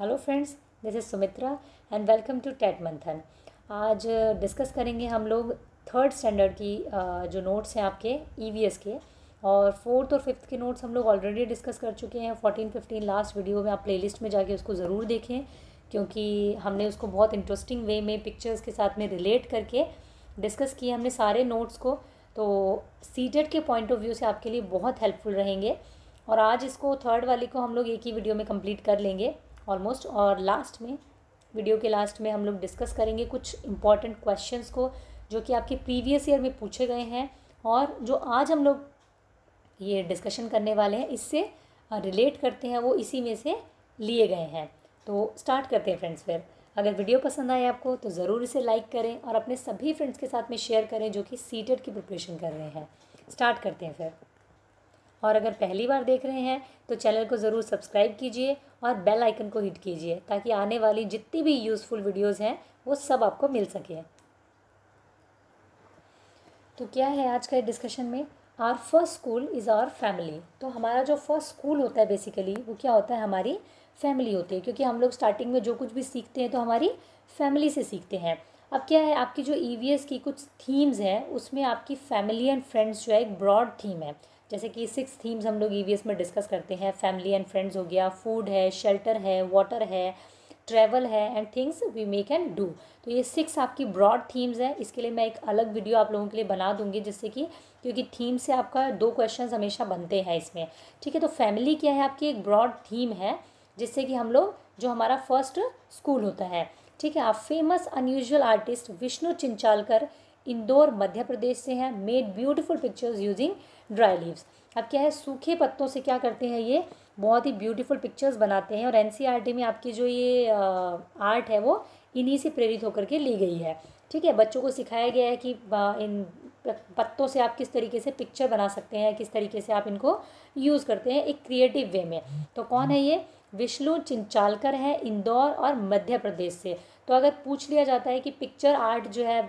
hello friends this is Sumitra and welcome to TET Manthan आज discuss करेंगे हम लोग थर्ड स्टैंडर्ड की जो नोट्स हैं आपके ई e के और फोर्थ और फिफ्थ के नोट्स हम लोग ऑलरेडी डिस्कस कर चुके हैं फोर्टीन फिफ्टीन लास्ट वीडियो में आप प्लेलिस्ट में जाके उसको ज़रूर देखें क्योंकि हमने उसको बहुत इंटरेस्टिंग वे में पिक्चर्स के साथ में रिलेट करके डिस्कस किए हमने सारे नोट्स को तो सीटेड के पॉइंट ऑफ व्यू से आपके लिए बहुत हेल्पफुल रहेंगे और आज इसको थर्ड वाली को हम लोग एक ही वीडियो में कंप्लीट कर लेंगे ऑलमोस्ट और लास्ट में वीडियो के लास्ट में हम लोग डिस्कस करेंगे कुछ इंपॉर्टेंट क्वेश्चंस को जो कि आपके प्रीवियस ईयर में पूछे गए हैं और जो आज हम लोग ये डिस्कशन करने वाले हैं इससे रिलेट करते हैं वो इसी में से लिए गए हैं तो स्टार्ट करते हैं फ्रेंड्स फिर अगर वीडियो पसंद आए आपको तो ज़रूर इसे लाइक करें और अपने सभी फ्रेंड्स के साथ में शेयर करें जो कि सीटेट की प्रिपरेशन कर रहे हैं स्टार्ट करते हैं फिर और अगर पहली बार देख रहे हैं तो चैनल को ज़रूर सब्सक्राइब कीजिए और बेल आइकन को हिट कीजिए ताकि आने वाली जितनी भी यूज़फुल वीडियोज़ हैं वो सब आपको मिल सके तो क्या है आज का डिस्कशन में our first school is our family तो हमारा जो फर्स्ट स्कूल होता है बेसिकली वो क्या होता है हमारी फैमिली होती है क्योंकि हम लोग स्टार्टिंग में जो कुछ भी सीखते हैं तो हमारी फैमिली से सीखते हैं अब क्या है आपकी जो ई e की कुछ थीम्स हैं उसमें आपकी फैमिली एंड फ्रेंड्स जो है एक ब्रॉड थीम है जैसे कि सिक्स थीम्स हम लोग ई e में डिस्कस करते हैं फैमिली एंड फ्रेंड्स हो गया फूड है शेल्टर है वाटर है ट्रैवल है and things we make and do तो ये सिक्स आपकी ब्रॉड थीम्स हैं इसके लिए मैं एक अलग वीडियो आप लोगों के लिए बना दूंगी जिससे कि क्योंकि थीम से आपका दो क्वेश्चन हमेशा बनते हैं इसमें ठीक है तो फैमिली क्या है आपकी एक ब्रॉड थीम है जिससे कि हम लोग जो हमारा फर्स्ट स्कूल होता है ठीक है आप famous unusual artist Vishnu Chinchalkar Indore Madhya Pradesh से हैं made beautiful pictures using dry leaves अब क्या है सूखे पत्तों से क्या करते हैं ये बहुत ही ब्यूटीफुल पिक्चर्स बनाते हैं और एन e में आपकी जो ये आर्ट है वो इन्हीं से प्रेरित होकर के ली गई है ठीक है बच्चों को सिखाया गया है कि इन पत्तों से आप किस तरीके से पिक्चर बना सकते हैं किस तरीके से आप इनको यूज़ करते हैं एक क्रिएटिव वे में तो कौन है ये विष्णु चिंचालकर है इंदौर और मध्य प्रदेश से तो अगर पूछ लिया जाता है कि पिक्चर आर्ट जो है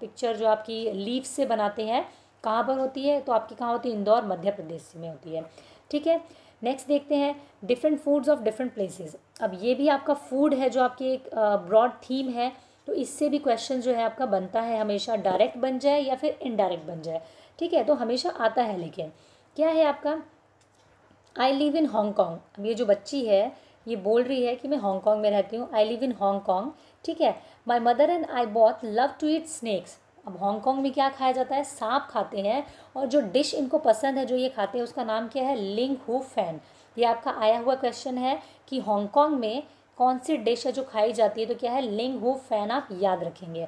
पिक्चर जो आपकी लीव से बनाते हैं कहाँ पर होती है तो आपकी कहाँ होती है इंदौर मध्य प्रदेश में होती है ठीक है नेक्स्ट देखते हैं different foods of different places अब ये भी आपका फूड है जो आपकी एक ब्रॉड थीम है तो इससे भी क्वेश्चन जो है आपका बनता है हमेशा डायरेक्ट बन जाए या फिर इनडायरेक्ट बन जाए ठीक है तो हमेशा आता है लेकिन क्या है आपका आई लिव इन हांगकॉन्ग अब ये जो बच्ची है ये बोल रही है कि मैं हांगकॉन्ग में रहती हूँ आई लिव इन हांगकॉन्ग ठीक है my mother and I both love to eat snacks अब हांगकांग में क्या खाया जाता है सांप खाते हैं और जो डिश इनको पसंद है जो ये खाते हैं उसका नाम क्या है लिंग हु फैन ये आपका आया हुआ क्वेश्चन है कि हांगकांग में कौन सी डिश है जो खाई जाती है तो क्या है लिंग हु फैन आप याद रखेंगे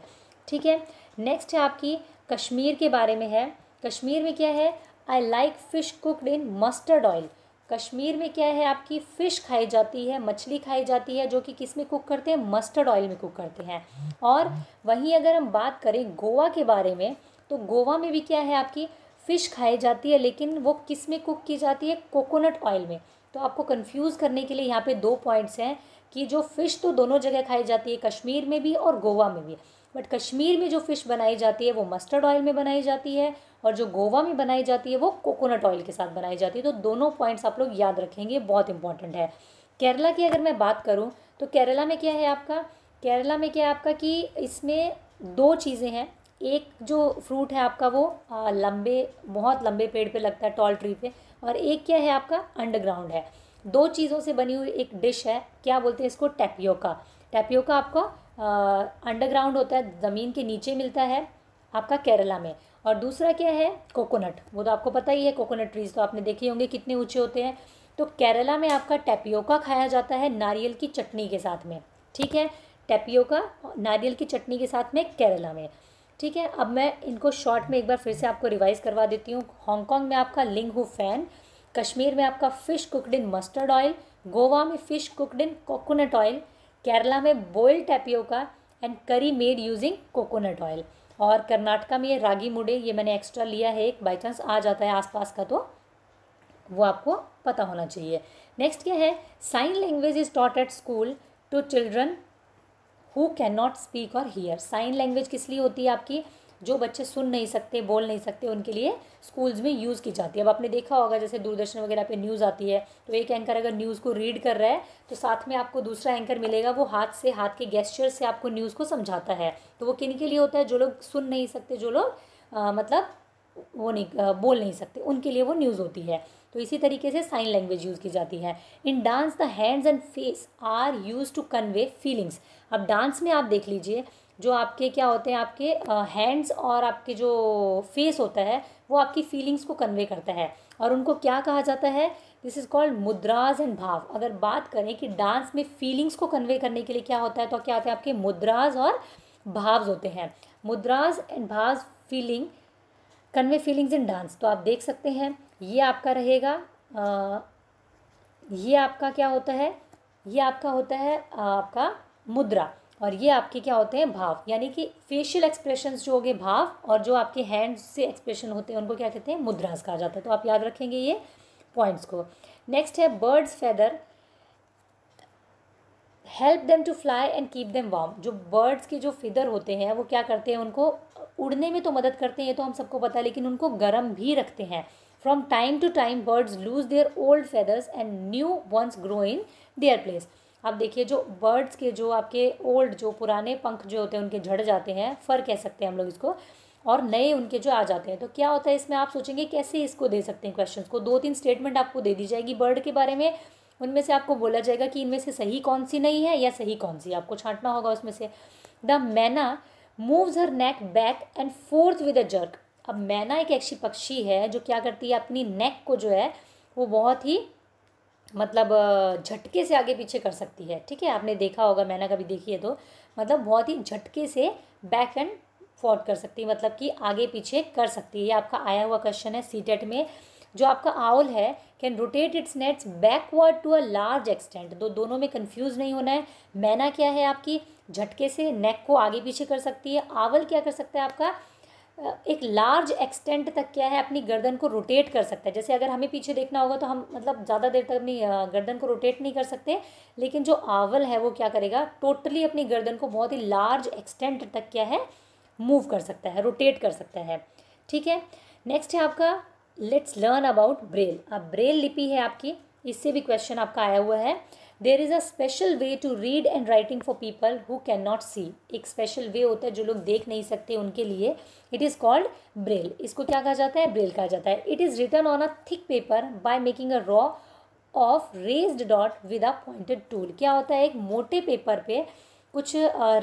ठीक है नेक्स्ट है आपकी कश्मीर के बारे में है कश्मीर में क्या है I like fish cooked in mustard oil Kashmir में क्या है आपकी फ़िश खाई जाती है मछली खाई जाती है जो कि किस में कुक करते हैं मस्टर्ड ऑयल में कुक करते हैं और वहीं अगर हम बात करें गोवा के बारे में तो गोवा में भी क्या है आपकी फ़िश खाई जाती है लेकिन वो किस में कुक की जाती है कोकोनट ऑयल में तो आपको कन्फ्यूज़ करने के लिए यहाँ पे दो पॉइंट्स हैं कि जो फ़िश तो दोनों जगह खाई जाती है कश्मीर में भी और गोवा में भी बट कश्मीर में जो फ़िश बनाई जाती है वो मस्टर्ड ऑयल में बनाई जाती है और जो गोवा में बनाई जाती है वो कोकोनट ऑयल के साथ बनाई जाती है तो दोनों पॉइंट्स आप लोग याद रखेंगे बहुत इंपॉर्टेंट है केरला की अगर मैं बात करूँ तो केरला में क्या है आपका केरला में क्या है आपका कि इसमें दो चीज़ें हैं एक जो फ्रूट है आपका वो लंबे बहुत लंबे पेड़ पे लगता है टॉल ट्री पे और एक क्या है आपका अंडरग्राउंड है दो चीज़ों से बनी हुई एक डिश है क्या बोलते हैं इसको टैपियोका टैपियोका आपका अंडरग्राउंड होता है ज़मीन के नीचे मिलता है आपका केरला में और दूसरा क्या है कोकोनट वो तो आपको पता ही है कोकोनट ट्रीज़ तो आपने देखे होंगे कितने ऊँचे होते हैं तो केरला में आपका टेपियोका खाया जाता है नारियल की चटनी के साथ में ठीक है टेपियोका नारियल की चटनी के साथ में केरला में ठीक है अब मैं इनको शॉर्ट में एक बार फिर से आपको रिवाइज़ करवा देती हूँ हांगकॉन्ग में आपका लिंग हु फैन कश्मीर में आपका fish cooked in mustard oil Goa में fish cooked in coconut oil Kerala में boil tapioca and curry made using coconut oil और कर्नाटका में ये रागी मुडे ये मैंने एक्स्ट्रा लिया है एक बाई चांस आ जाता है आसपास का तो वो आपको पता होना चाहिए नेक्स्ट क्या है sign language is taught at school to children who can not speak और हियर साइन लैंग्वेज किस लिए होती है आपकी जो बच्चे सुन नहीं सकते बोल नहीं सकते उनके लिए स्कूल्स में यूज़ की जाती है अब आपने देखा होगा जैसे दूरदर्शन वगैरह पे न्यूज़ आती है तो एक एंकर अगर न्यूज़ को रीड कर रहा है तो साथ में आपको दूसरा एंकर मिलेगा वो हाथ से हाथ के गेस्चर से आपको न्यूज़ को समझाता है तो वो किन के लिए होता है जो लोग सुन नहीं सकते जो लोग मतलब वो नहीं आ, बोल नहीं सकते उनके लिए वो न्यूज़ होती है तो इसी तरीके से साइन लैंग्वेज यूज़ की जाती है in dance the hands and face are use to convey feelings अब डांस में आप देख लीजिए जो आपके क्या होते हैं आपके हैंड्स और आपके जो फेस होता है वो आपकी फीलिंग्स को कन्वे करता है और उनको क्या कहा जाता है this is called mudras and bhav अगर बात करें कि डांस में फीलिंग्स को कन्वे करने के लिए क्या होता है तो क्या होते हैं आपके मुद्राज और भाव्स होते हैं mudras and bhav feeling convey feelings in dance तो आप देख सकते हैं ये आपका रहेगा आ, ये आपका क्या होता है ये आपका होता है आपका मुद्रा और ये आपके क्या होते हैं भाव यानी कि फेशियल एक्सप्रेशन जो हो गए भाव और जो आपके हैंड्स से एक्सप्रेशन होते हैं उनको क्या कहते हैं मुद्रास कहा जाता है तो आप याद रखेंगे ये पॉइंट्स को नेक्स्ट है birds feather help them to fly and keep them warm जो बर्ड्स के जो फिदर होते हैं वो क्या करते हैं उनको उड़ने में तो मदद करते हैं ये तो हम सबको पता है लेकिन उनको गर्म भी रखते हैं from time to time birds lose their old feathers and new ones grow in their place आप देखिए जो बर्ड्स के जो आपके ओल्ड जो पुराने पंख जो होते हैं उनके झड़ जाते हैं फर कह सकते हैं हम लोग इसको और नए उनके जो आ जाते हैं तो क्या होता है इसमें आप सोचेंगे कैसे इसको दे सकते हैं क्वेश्चन को दो तीन स्टेटमेंट आपको दे दी जाएगी बर्ड के बारे में उनमें से आपको बोला जाएगा कि इनमें से सही कौन सी नहीं है या सही कौन सी आपको छांटना होगा उसमें से the myna moves her neck back and forth with a jerk अब मैना एक ऐसी पक्षी है जो क्या करती है अपनी नेक को जो है वो बहुत ही मतलब झटके से आगे पीछे कर सकती है ठीक है आपने देखा होगा मैंने कभी देखी है तो मतलब बहुत ही झटके से बैक एंड फॉर्ड कर सकती है मतलब कि आगे पीछे कर सकती है ये आपका आया हुआ क्वेश्चन है टेट e में जो आपका आउल है कैन रोटेट इट्स नेट्स backward to a large extent तो दोनों में कंफ्यूज नहीं होना है मैना क्या है आपकी झटके से नेक को आगे पीछे कर सकती है आवल क्या कर सकता है आपका एक लार्ज एक्सटेंट तक क्या है अपनी गर्दन को रोटेट कर सकता है जैसे अगर हमें पीछे देखना होगा तो हम मतलब ज़्यादा देर तक अपनी गर्दन को रोटेट नहीं कर सकते लेकिन जो आवल है वो क्या करेगा टोटली अपनी गर्दन को बहुत ही लार्ज एक्सटेंट तक क्या है मूव कर सकता है रोटेट कर सकता है ठीक है नेक्स्ट है आपका लेट्स लर्न अबाउट ब्रेल अब ब्रेल लिपि है आपकी इससे भी क्वेश्चन आपका आया हुआ है there is a special way to read and writing for people who can not see एक स्पेशल वे होता है जो लोग देख नहीं सकते उनके लिए इट इज़ कॉल्ड ब्रेल इसको क्या कहा जाता है ब्रेल कहा जाता है it is written on a thick paper by making a row of raised dot with a pointed tool क्या होता है एक मोटे पेपर पे कुछ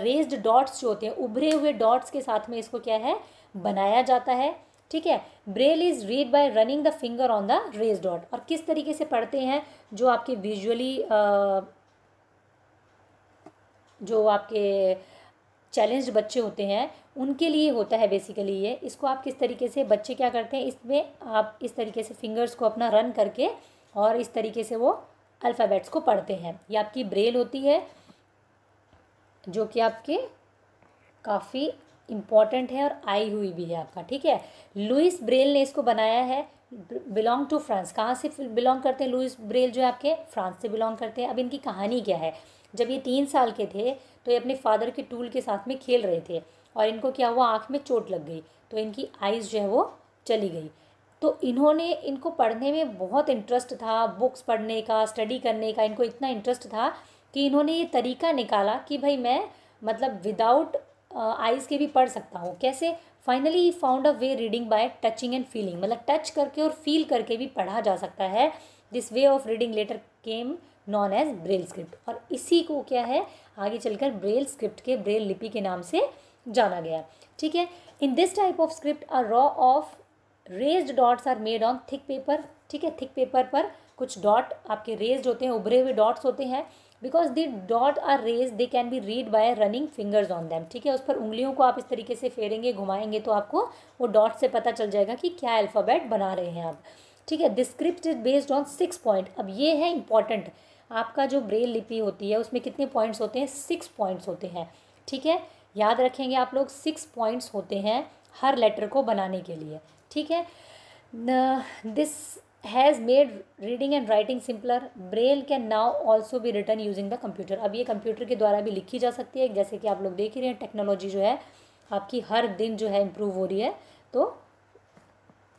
रेज्ड डॉट्स जो होते हैं उभरे हुए डॉट्स के साथ में इसको क्या है बनाया जाता है ठीक है Braille is read by running the finger on the raised dot और किस तरीके से पढ़ते हैं जो आपके विजुअली जो आपके चैलेंज बच्चे होते हैं उनके लिए होता है बेसिकली ये इसको आप किस तरीके से बच्चे क्या करते हैं इसमें आप इस तरीके से फिंगर्स को अपना रन करके और इस तरीके से वो अल्फ़ाबेट्स को पढ़ते हैं ये आपकी ब्रेल होती है जो कि आपके काफ़ी इम्पॉर्टेंट है और आई हुई भी है आपका ठीक है लुइस ब्रेल ने इसको बनाया है बिलोंग टू फ्रांस कहाँ से बिलोंग करते हैं लुइस ब्रेल जो है आपके फ्रांस से बिलोंग करते हैं अब इनकी कहानी क्या है जब ये तीन साल के थे तो ये अपने फादर के टूल के साथ में खेल रहे थे और इनको क्या हुआ आँख में चोट लग गई तो इनकी आइज़ जो है वो चली गई तो इन्होंने इनको पढ़ने में बहुत इंटरेस्ट था बुक्स पढ़ने का स्टडी करने का इनको इतना इंटरेस्ट था कि इन्होंने ये तरीका निकाला कि भाई मैं मतलब विदाउट आइज़ के भी पढ़ सकता हूँ कैसे finally he found a way reading by touching and feeling मतलब टच करके और फील करके भी पढ़ा जा सकता है this way of reading letter came known as Braille script और इसी को क्या है आगे चलकर ब्रेल स्क्रिप्ट के ब्रेल लिपि के नाम से जाना गया ठीक है in this type of script a row of raised dots are made on thick paper ठीक है थिक पेपर पर कुछ डॉट आपके रेज्ड होते हैं उभरे हुए डॉट्स होते हैं because the dot are raise they can be read by running fingers on them ठीक है उस पर उंगलियों को आप इस तरीके से फेरेंगे घुमाएंगे तो आपको वो डॉट से पता चल जाएगा कि क्या अल्फ़ाबेट बना रहे हैं आप ठीक है the script is based on six point अब ये है इंपॉर्टेंट आपका जो ब्रेल लिपि होती है उसमें कितने पॉइंट्स होते हैं सिक्स पॉइंट्स होते हैं ठीक है याद रखेंगे आप लोग सिक्स पॉइंट्स होते हैं हर लेटर को बनाने के लिए ठीक है this has made reading and writing simpler Braille can now also भी रिटर्न यूजिंग द कंप्यूटर अब ये कंप्यूटर के द्वारा भी लिखी जा सकती है जैसे कि आप लोग देख ही रहे हैं टेक्नोलॉजी जो है आपकी हर दिन जो है इम्प्रूव हो रही है तो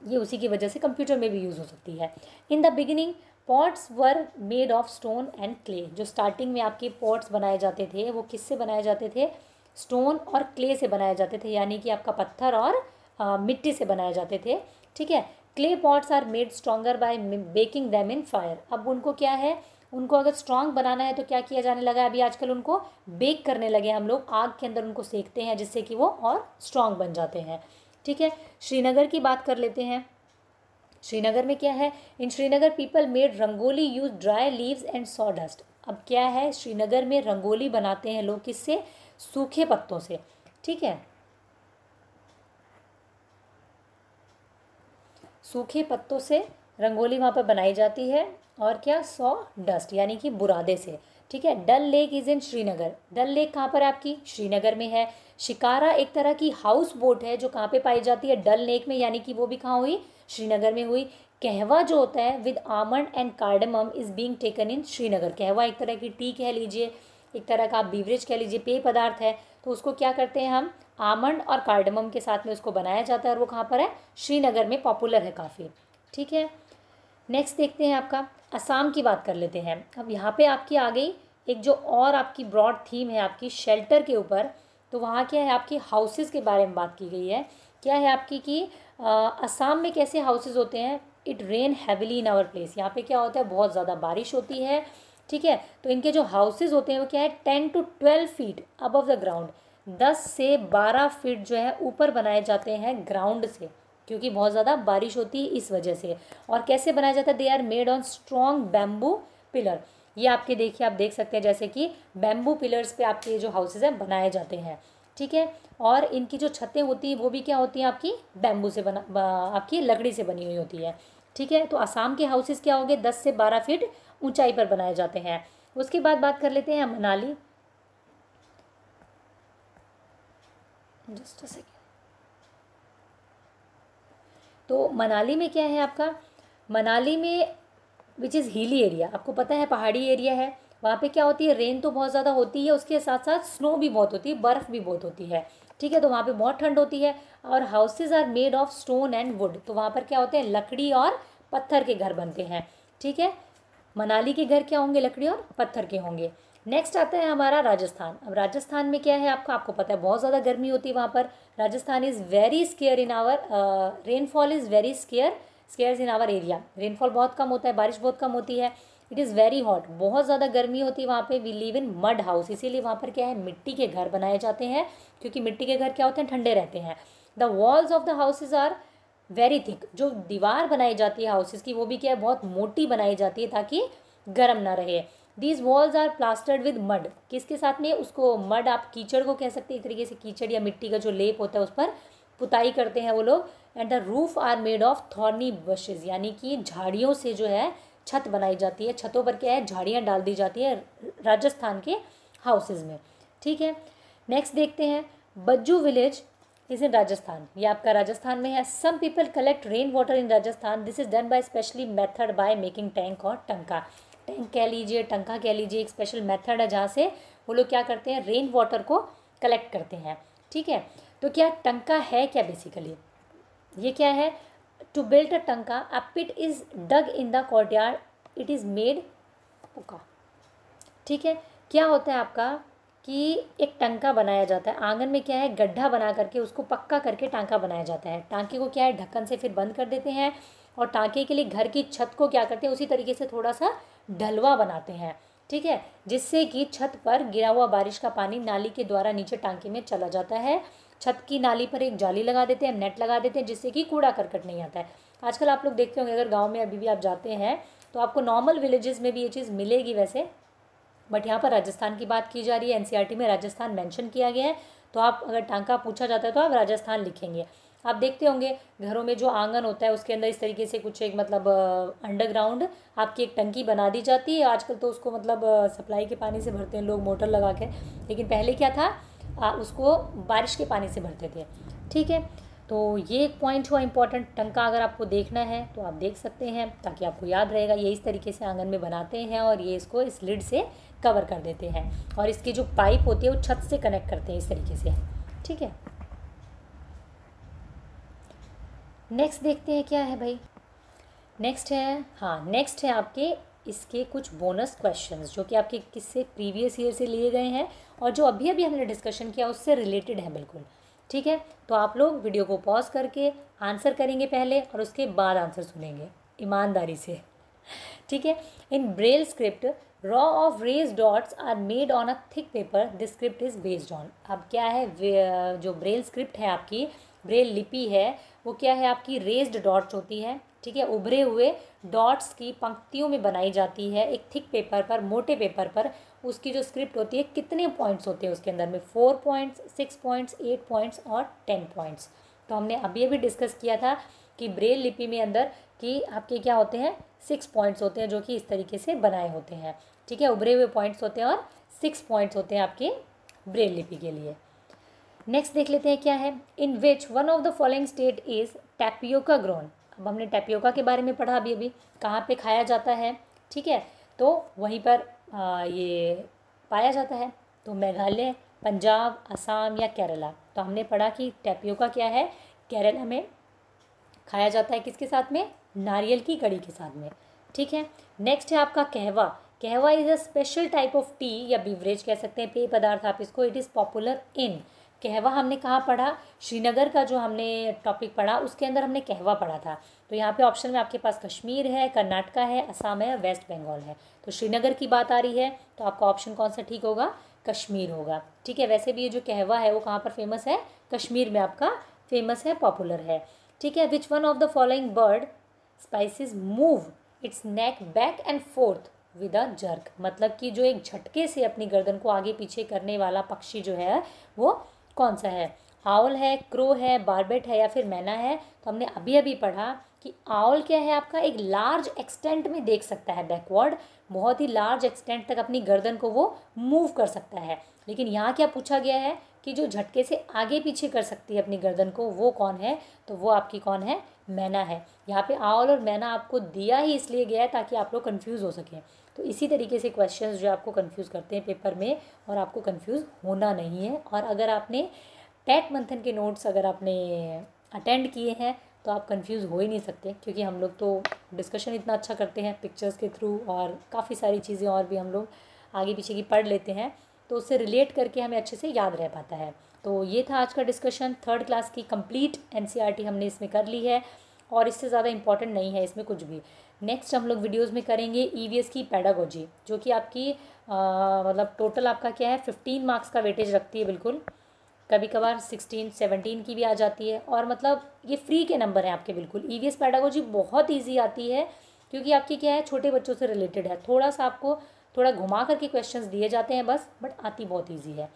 ये उसी की वजह से कंप्यूटर में भी यूज़ हो सकती है in the beginning pots were made of stone and clay जो स्टार्टिंग में आपके पॉट्स बनाए जाते थे वो किससे बनाए जाते थे स्टोन और क्ले से बनाए जाते थे यानी कि आपका पत्थर और आ, मिट्टी से बनाए जाते थे ठीक है clay pots are made stronger by baking them in fire अब उनको क्या है उनको अगर स्ट्रांग बनाना है तो क्या किया जाने लगा है अभी आजकल उनको बेक करने लगे हम लोग आग के अंदर उनको सेकते हैं जिससे कि वो और स्ट्रांग बन जाते हैं ठीक है श्रीनगर की बात कर लेते हैं श्रीनगर में क्या है in Srinagar people made rangoli use dry leaves and sawdust अब क्या है श्रीनगर में रंगोली बनाते हैं लोग किससे सूखे पत्तों से ठीक है सूखे पत्तों से रंगोली वहाँ पर बनाई जाती है और क्या सौ डस्ट यानी कि बुरादे से ठीक है Dal lake is in Srinagar Dal lake कहाँ पर आपकी श्रीनगर में है शिकारा एक तरह की हाउस बोट है जो कहाँ पे पाई जाती है डल लेक में यानी कि वो भी कहाँ हुई श्रीनगर में हुई कहवा जो होता है with almond and cardamom is being taken in Srinagar kahwa एक तरह की टी कह लीजिए एक तरह का आप बीवरेज कह लीजिए पेय पदार्थ है तो उसको क्या करते हैं हम आमंड और कार्डमम के साथ में उसको बनाया जाता है और वो कहाँ पर है श्रीनगर में पॉपुलर है काफ़ी ठीक है नेक्स्ट देखते हैं आपका असम की बात कर लेते हैं अब यहाँ पे आपकी आ गई एक जो और आपकी ब्रॉड थीम है आपकी शेल्टर के ऊपर तो वहाँ क्या है आपकी हाउसेज़ के बारे में बात की गई है क्या है आपकी कि असम में कैसे हाउसेज़ होते हैं it rain heavily in our place यहाँ पे क्या होता है बहुत ज़्यादा बारिश होती है ठीक है तो इनके जो हाउसेज़ होते हैं वो क्या है ten to twelve feet above the ground दस से बारह फीट जो है ऊपर बनाए जाते हैं ग्राउंड से क्योंकि बहुत ज़्यादा बारिश होती है इस वजह से और कैसे बनाया जाता है they are made on strong bamboo pillar ये आपके देखिए आप देख सकते हैं जैसे कि बैम्बू पिलर्स पे आपके जो हाउसेज हैं बनाए जाते हैं ठीक है और इनकी जो छतें होती हैं वो भी क्या होती हैं आपकी बैम्बू से बना आपकी लकड़ी से बनी हुई होती है ठीक है तो आसाम के हाउसेज क्या होंगे दस से बारह फीट ऊँचाई पर बनाए जाते हैं उसके बाद बात कर लेते हैं मनाली जस्ट अ सेकेंड तो मनाली में क्या है आपका मनाली में विच इज़ हिली एरिया आपको पता है पहाड़ी एरिया है वहाँ पे क्या होती है रेन तो बहुत ज़्यादा होती है उसके साथ साथ स्नो भी बहुत होती है बर्फ़ भी बहुत होती है ठीक है तो वहाँ पे बहुत ठंड होती है और houses are made of stone and wood तो वहाँ पर क्या होते हैं लकड़ी और पत्थर के घर बनते हैं ठीक है मनाली के घर क्या होंगे लकड़ी और पत्थर के होंगे नेक्स्ट आता है हमारा राजस्थान अब राजस्थान में क्या है आपको आपको पता है बहुत ज़्यादा गर्मी होती है वहाँ पर Rajasthan is very scarce in our rainfall is very scarce scarce in our area rainfall बहुत कम होता है बारिश बहुत कम होती है इट इज़ वेरी हॉट बहुत ज़्यादा गर्मी होती है वहाँ पे we live in mud house इसीलिए वहाँ पर क्या है मिट्टी के घर बनाए जाते हैं क्योंकि मिट्टी के घर क्या होते हैं ठंडे रहते हैं the walls of the houses are very thick जो दीवार बनाई जाती है हाउसेज की वो भी क्या है बहुत मोटी बनाई जाती है ताकि गर्म ना रहे these walls are plastered with mud किसके साथ में उसको मड आप कीचड़ को कह सकते हैं एक तरीके से कीचड़ या मिट्टी का जो लेप होता है उस पर पुताई करते हैं वो लोग and the roof are made of thorny bushes यानी कि झाड़ियों से जो है छत बनाई जाती है छतों पर क्या है झाड़ियाँ डाल दी जाती है राजस्थान के हाउसेज में ठीक है नेक्स्ट देखते हैं Bajju village is in Rajasthan ये आपका राजस्थान में है some people collect rain water in Rajasthan this is done by specially method by making tank और टंका टैंक कह लीजिए टंका कह लीजिए एक स्पेशल मेथड है जहाँ से वो लोग क्या करते हैं रेन वाटर को कलेक्ट करते हैं ठीक है तो क्या टंका है क्या बेसिकली ये क्या है to built a tanka a pit is dug in the courtyard it is made pucca ठीक है क्या होता है आपका कि एक टंका बनाया जाता है आंगन में क्या है गड्ढा बना करके उसको पक्का करके टांका बनाया जाता है टांके को क्या है ढक्कन से फिर बंद कर देते हैं और टाँके के लिए घर की छत को क्या करते हैं उसी तरीके से थोड़ा सा ढलवा बनाते हैं ठीक है जिससे कि छत पर गिरा हुआ बारिश का पानी नाली के द्वारा नीचे टांके में चला जाता है छत की नाली पर एक जाली लगा देते हैं नेट लगा देते हैं जिससे कि कूड़ा करकट नहीं आता है आजकल आप लोग देखते होंगे अगर गाँव में अभी भी आप जाते हैं तो आपको नॉर्मल विलेजेस में भी ये चीज़ मिलेगी वैसे बट यहाँ पर राजस्थान की बात की जा रही है एनसीईआरटी में राजस्थान मेंशन किया गया है तो आप अगर टांका पूछा जाता है तो आप राजस्थान लिखेंगे आप देखते होंगे घरों में जो आंगन होता है उसके अंदर इस तरीके से कुछ एक मतलब अंडरग्राउंड आपकी एक टंकी बना दी जाती है आजकल तो उसको मतलब सप्लाई के पानी से भरते हैं लोग मोटर लगा के लेकिन पहले क्या था आ, उसको बारिश के पानी से भरते थे ठीक है तो ये एक पॉइंट हुआ इंपॉर्टेंट टंका अगर आपको देखना है तो आप देख सकते हैं ताकि आपको याद रहेगा ये इस तरीके से आंगन में बनाते हैं और ये इसको इस लिड से कवर कर देते हैं और इसकी जो पाइप होती है वो छत से कनेक्ट करते हैं इस तरीके से ठीक है नेक्स्ट देखते हैं क्या है भाई नेक्स्ट है हाँ नेक्स्ट है आपके इसके कुछ बोनस क्वेश्चंस जो कि आपके किससे प्रीवियस ईयर से लिए गए हैं और जो अभी अभी हमने डिस्कशन किया उससे रिलेटेड है बिल्कुल ठीक है तो आप लोग वीडियो को पॉज करके आंसर करेंगे पहले और उसके बाद आंसर सुनेंगे ईमानदारी से ठीक है in braille script row of raised dots are made on a thick paper this script is based on अब क्या है जो ब्रेल स्क्रिप्ट है आपकी ब्रेल लिपि है वो क्या है आपकी रेज्ड डॉट्स होती है ठीक है उभरे हुए डॉट्स की पंक्तियों में बनाई जाती है एक थिक पेपर पर मोटे पेपर पर उसकी जो स्क्रिप्ट होती है कितने पॉइंट्स होते हैं उसके अंदर में four points six points eight points और टेन पॉइंट्स तो हमने अभी अभी डिस्कस किया था कि ब्रेल लिपि में अंदर कि आपके क्या होते हैं सिक्स पॉइंट्स होते हैं जो कि इस तरीके से बनाए होते हैं ठीक है उभरे हुए पॉइंट्स होते हैं और सिक्स पॉइंट्स होते हैं आपके ब्रेल लिपि के लिए नेक्स्ट देख लेते हैं क्या है in which one of the following state is tapioca grown अब हमने टैपियोका के बारे में पढ़ा अभी अभी कहाँ पे खाया जाता है ठीक है तो वहीं पर आ, ये पाया जाता है तो मेघालय पंजाब असम या केरला तो हमने पढ़ा कि टैपियोका क्या है केरला में खाया जाता है किसके साथ में नारियल की कड़ी के साथ में ठीक है नेक्स्ट है आपका kahwa kahwa is a special type of tea या बीवरेज कह सकते हैं पेय पदार्थ आप इसको इट इज़ पॉपुलर इन कहवा हमने कहाँ पढ़ा श्रीनगर का जो हमने टॉपिक पढ़ा उसके अंदर हमने कहवा पढ़ा था तो यहाँ पे ऑप्शन में आपके पास कश्मीर है कर्नाटका है असम है वेस्ट बंगाल है तो श्रीनगर की बात आ रही है तो आपका ऑप्शन कौन सा ठीक होगा कश्मीर होगा ठीक है वैसे भी ये जो कहवा है वो कहाँ पर फेमस है कश्मीर में आपका फेमस है पॉपुलर है ठीक है which one of the following bird species move its neck back and forth with a jerk मतलब कि जो एक झटके से अपनी गर्दन को आगे पीछे करने वाला पक्षी जो है वो कौन सा है आउल है क्रो है बारबेट है या फिर मैना है तो हमने अभी अभी पढ़ा कि आउल क्या है आपका एक लार्ज एक्सटेंट में देख सकता है बैकवर्ड बहुत ही लार्ज एक्सटेंट तक अपनी गर्दन को वो मूव कर सकता है लेकिन यहाँ क्या पूछा गया है कि जो झटके से आगे पीछे कर सकती है अपनी गर्दन को वो कौन है तो वो आपकी कौन है मैना है यहाँ पे आउल और मैना आपको दिया ही इसलिए गया है ताकि आप लोग कन्फ्यूज़ हो सकें तो इसी तरीके से क्वेश्चन जो आपको कन्फ्यूज़ करते हैं पेपर में और आपको कन्फ्यूज़ होना नहीं है और अगर आपने टैट मंथन के नोट्स अगर आपने अटेंड किए हैं तो आप कंफ्यूज हो ही नहीं सकते क्योंकि हम लोग तो डिस्कशन इतना अच्छा करते हैं पिक्चर्स के थ्रू और काफ़ी सारी चीज़ें और भी हम लोग आगे पीछे की पढ़ लेते हैं तो उससे रिलेट करके हमें अच्छे से याद रह पाता है तो ये था आज का डिस्कशन थर्ड क्लास की कंप्लीट एनसीईआरटी e हमने इसमें कर ली है और इससे ज़्यादा इंपॉर्टेंट नहीं है इसमें कुछ भी नेक्स्ट हम लोग वीडियोज़ में करेंगे ई e की पैडागोजी जो कि आपकी मतलब टोटल आपका क्या है फिफ्टीन मार्क्स का वेटेज रखती है बिल्कुल कभी कभार सिक्सटीन सेवनटीन की भी आ जाती है और मतलब ये फ्री के नंबर हैं आपके बिल्कुल ई e पैडागोजी बहुत ईजी आती है क्योंकि आपकी क्या है छोटे बच्चों से रिलेटेड है थोड़ा सा आपको थोड़ा घुमा करके क्वेश्चन दिए जाते हैं बस बट आती बहुत ईजी है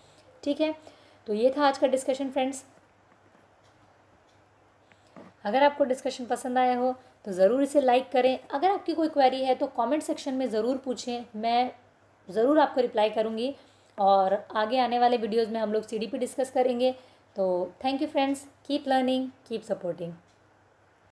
ठीक है तो ये था आज का डिस्कशन फ्रेंड्स अगर आपको डिस्कशन पसंद आया हो तो ज़रूर इसे लाइक करें अगर आपकी कोई क्वेरी है तो कमेंट सेक्शन में ज़रूर पूछें मैं ज़रूर आपको रिप्लाई करूँगी और आगे आने वाले वीडियोज़ में हम लोग सी डिस्कस करेंगे तो thank you friends keep learning keep supporting